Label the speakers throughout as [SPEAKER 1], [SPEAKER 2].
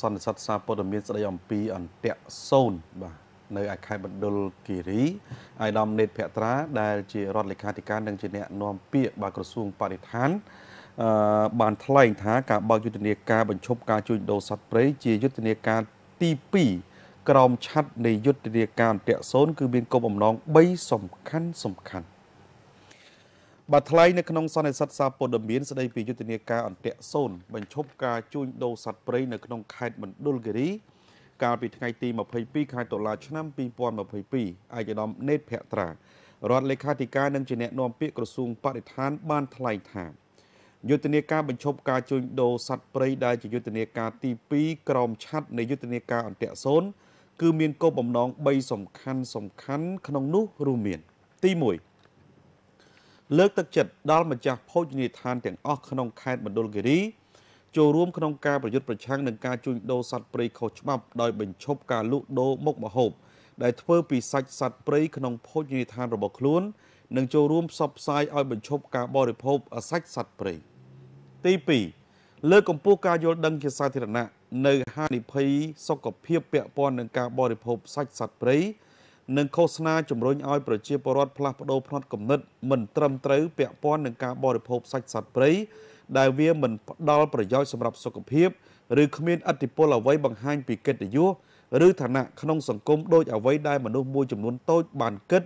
[SPEAKER 1] សន្និសិទសារព័ត៌មានស្ដីអំពីអន្តៈសូនបាទនៅឯខេត្តបណ្ឌលគិរីអាយដាមនេតភក្ត្រាដែលជារដ្ឋលេខាធិការនិងជាអ្នកនាំពាក្យបាទក្រសួងបរិស្ថានអឺបានថ្លែងថាការបើកយុទ្ធនាការបញ្ឈប់ការជួញដូរសត្វព្រៃជាយុទ្ធនាការទី2ក្រោមឆ័ត្រនៃយុទ្ធនាការអន្តៈសូនគឺ មានគោលបំណង3សំខាន់សំខាន់បើថ្លែងនៅក្នុងសន្និសីទសារព័ត៌មានស្ដីពីយុទ្ធនាការអន្តរសូនបញ្ឈប់ការជួញដូរសត្វព្រៃនៅក្នុងខេត្តមណ្ឌលគិរីកាលពីថ្ងៃទី22ខែតុលាឆ្នាំ2022ឯកឧត្តមណេតភក្ត្រារដ្ឋលេខាធិការនិងជាអ្នកនាំពាក្យក្រសួងបរិស្ថានបានថ្លែងថាយុទ្ធនាការបញ្ឈប់ការជួញដូរសត្វព្រៃដែលជាយុទ្ធនាការទី2ក្រោមឆ័ត្រនៃយុទ្ធនាការអន្តរសូនគឺមានគោលបំណង3សំខាន់សំខាន់ក្នុងនោះរួមមានទី1លើកទឹកចិត្តដល់ម្ចាស់ភោជនីយដ្ឋានទាំងអស់ក្នុងខេត្តមណ្ឌលគិរីចូលរួមក្នុងការប្រយុទ្ធប្រឆាំងនឹងការជួញដូរសត្វព្រៃខុសច្បាប់ដោយបញ្ឈប់ការលក់ដូរមុខម្ហូបដែលធ្វើពីសាច់សត្វព្រៃក្នុងភោជនីយដ្ឋានរបស់ខ្លួន និងចូលរួមផ្សព្វផ្សាយឲ្យបញ្ឈប់ការបរិភោគសាច់សត្វព្រៃទី2លើកកម្ពស់ការយល់ដឹងជាសាធារណៈនៅហានិភ័យសុខភាពពាក់ព័ន្ធនឹងការបរិភោគសាច់សត្វព្រៃនិងឃោសនាជំរុញឲ្យប្រជាពលរដ្ឋផ្លាស់ប្ដូរផ្នត់គំនិត មិនត្រឹមត្រូវពាក់ព័ន្ធនឹងការបរិភោគសាច់សត្វព្រៃដែលវាមិនផ្ដល់ប្រយោជន៍សម្រាប់សុខភាពឬគ្មានអធិពលអ្វីបង្ហាញ ពីកិត្តិយសឬឋានៈក្នុងសង្គមដូចអ្វីដែលមនុស្សមួយចំនួនតូចបានគិត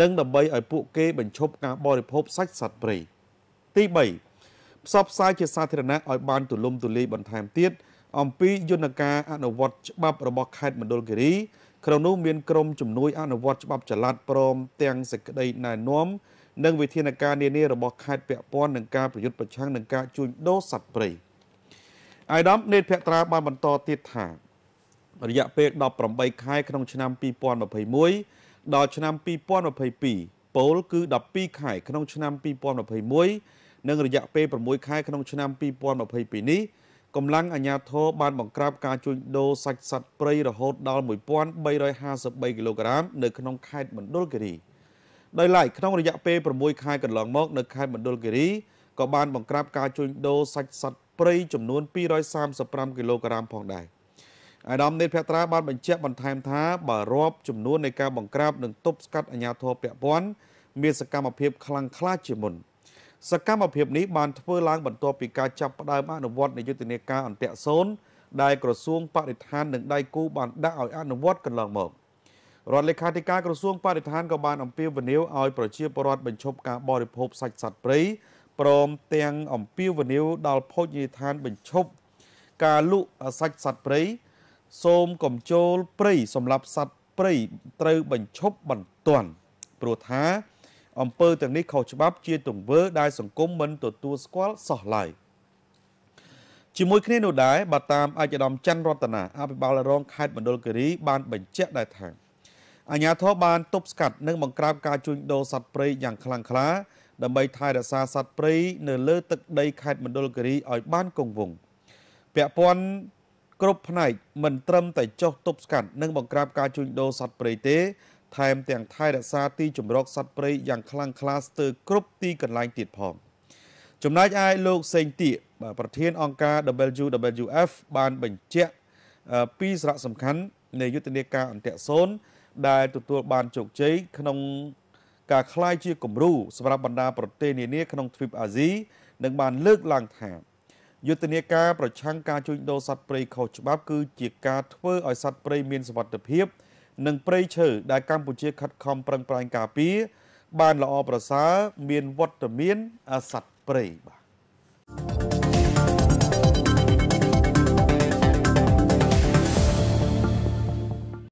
[SPEAKER 1] និងដើម្បីឲ្យពួកគេបញ្ឈប់ការបរិភោគសាច់សត្វព្រៃទី3ផ្សព្វផ្សាយជាសាធារណៈឲ្យបានទូលំ ទូលាយបន្ថែមទៀតអំពីយន្តការអនុវត្តច្បាប់របស់ខេត្តមណ្ឌលគិរីក្នុងនោះមានក្រុមជំនួយអនុវត្តច្បាប់ចល័តព្រមទាំងសេចក្តីណែនាំនិងវិធានការនានារបស់ខេត្តពាក់ព័ន្ធនឹងការប្រយុទ្ធប្រឆាំងនឹងការជួញដូរសត្វព្រៃអាយដាមនេតភក្ត្រាបានបន្តទៀតថា រយៈពេល18ខែក្នុងឆ្នាំ2021ដល់ឆ្នាំ2022ពោលគឺ12ខែ ក្នុងឆ្នាំ2021និង រយៈពេល6ខែ ក្នុងឆ្នាំ2022នេះកម្លាំងអាជ្ញាធរបានបង្ក្រាបការជួញដូរសាច់សត្វព្រៃរហូតដល់1353គីឡូក្រាមនៅក្នុងខេត្តមណ្ឌលគិរីដោយឡែកក្នុងរយៈពេល6ខែកន្លងមកនៅខេត្តមណ្ឌលគិរីក៏បានបង្ក្រាបការជួញដូរសាច់សត្វព្រៃចំនួន235គីឡូក្រាមផងដែរអាដាមនេតភត្រាបានបញ្ជាក់បន្ថែមថាបើរាប់ចំនួននៃការបង្ក្រាបនិងទប់ស្កាត់អាជ្ញាធរពាក់ព័ន្ធមានសកម្មភាពខ្លាំងក្លាជាមុន។សកម្មភាពនេះបានធ្វើឡើងបន្ទាប់ពីការចាប់ផ្ដើមអនុវត្តនយោបាយការអន្តរសូនដែលក្រសួងបរិស្ថាននិងដៃគូបានដាក់ឲ្យអនុវត្តកន្លងមករដ្ឋលេខាធិការក្រសួងបរិស្ថានក៏បានអំពាវនាវឲ្យប្រជាពលរដ្ឋបញ្ឈប់ការបរិភោគសាច់សត្វព្រៃព្រមទាំងអំពាវនាវដល់ភោជនីយដ្ឋានបញ្ឈប់ការលក់សាច់សត្វព្រៃសូមកំចូលព្រៃសម្រាប់សត្វព្រៃត្រូវបញ្ឈប់បន្ទាន់ព្រោះថាអំពើទាំងនេះខុសច្បាប់ជាទង្វើដែលសង្គមមិនទទួលស្គាល់សោះឡើយជាមួយគ្នានោះដែរបើតាមអាយដាមច័ន្ទរតនាអភិបាលរងខេត្តមណ្ឌលគិរី បានបញ្ជាក់ដែរថាអាជ្ញាធរបានទប់ស្កាត់និងបង្ក្រាបការជួញដូរសត្វព្រៃយ៉ាងខ្លាំងក្លាដើម្បីថែរក្សាសត្វព្រៃនៅលើទឹកដីខេត្តមណ្ឌលគិរីឲ្យបានគង់វង្សពាក់ព័ន្ធគ្រប់ផ្នែកមិនត្រឹមតែចុះទប់ស្កាត់និងបង្ក្រាបការជួញដូរសត្វព្រៃទេថែមទាំងថែរក្សាទីជម្រកសត្វព្រៃយ៉ាងខ្លាំងក្លាស្ទើរគ្រប់ទីកន្លែងទៀតផងចំណែកឯលោកសេងទៀកប្រធានអង្គការ WWF បានបញ្ជាក់ពីសារៈសំខាន់នៃយុទ្ធនាការអន្តរសូន ដែល ទទួលបានជោគជ័យក្នុងការคล้ายជាគំរូសម្រាប់បណ្ដាប្រទេស នានាក្នុងទ្វីបអាស៊ីនិងបានលើកឡើងថាយុទ្ធនាការប្រឆាំងការជួញដូរសត្វព្រៃខុសច្បាប់ គឺជាការធ្វើឲ្យសត្វព្រៃមានសុវត្ថិភាពនិងព្រៃឈើដែលកម្ពុជាខិតខំប្រឹងប្រែងការពារបានល្អប្រសើរមានវត្តមានសត្វព្រៃបាទ